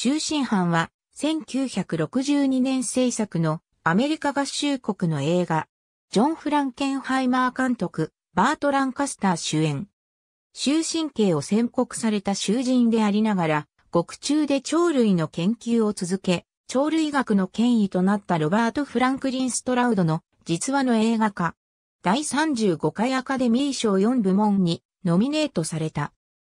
終身犯は、1962年制作のアメリカ合衆国の映画、ジョン・フランケンハイマー監督、バート・ランカスター主演。終身刑を宣告された囚人でありながら、獄中で鳥類の研究を続け、鳥類学の権威となったロバート・フランクリン・ストラウドの実話の映画化。第35回アカデミー賞4部門にノミネートされた。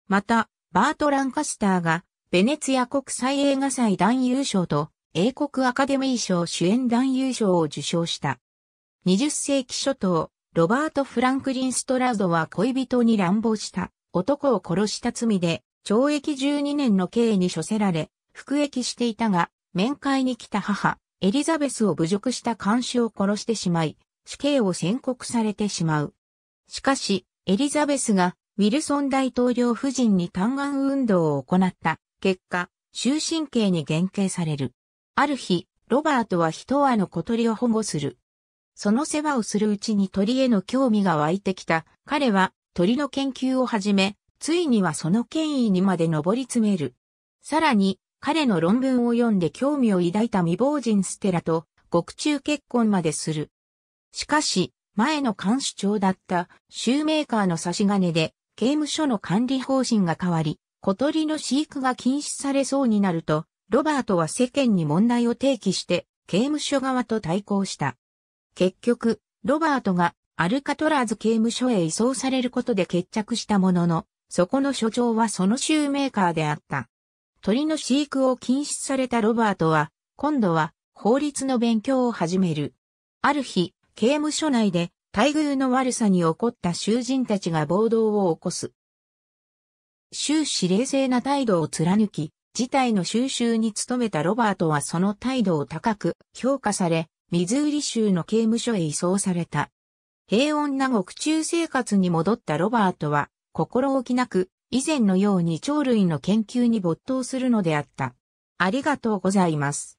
また、バート・ランカスターがベネツィア国際映画祭男優賞と英国アカデミー賞主演男優賞を受賞した。20世紀初頭、ロバート・フランクリン・ストラードは恋人に乱暴した男を殺した罪で懲役12年の刑に処せられ、服役していたが、面会に来た母、エリザベスを侮辱した監視を殺してしまい、死刑を宣告されてしまう。しかし、エリザベスがウィルソン大統領夫人に嘆願運動を行った結果、終身刑に減刑される。ある日、ロバートは一羽の小鳥を保護する。その世話をするうちに鳥への興味が湧いてきた。彼は鳥の研究を始め、ついにはその権威にまで上り詰める。さらに、彼の論文を読んで興味を抱いた未亡人ステラと獄中結婚までする。しかし、前の監視長だったシューメーカーの差し金で刑務所の管理方針が変わり、小鳥の飼育が禁止されそうになると、ロバートは世間に問題を提起して、刑務所側と対抗した。結局、ロバートがアルカトラーズ刑務所へ移送されることで決着したものの、そこの所長はそのシューメーカーであった。鳥の飼育を禁止されたロバートは、今度は法律の勉強を始める。ある日、刑務所内で待遇の悪さに怒った囚人たちが暴動を起こす。終始冷静な態度を貫き、事態の収拾に努めたロバートはその態度を高く評価され、ミズーリ州の刑務所へ移送された。平穏な獄中生活に戻ったロバートは、心置きなく、以前のように鳥類の研究に没頭するのであった。ありがとうございます。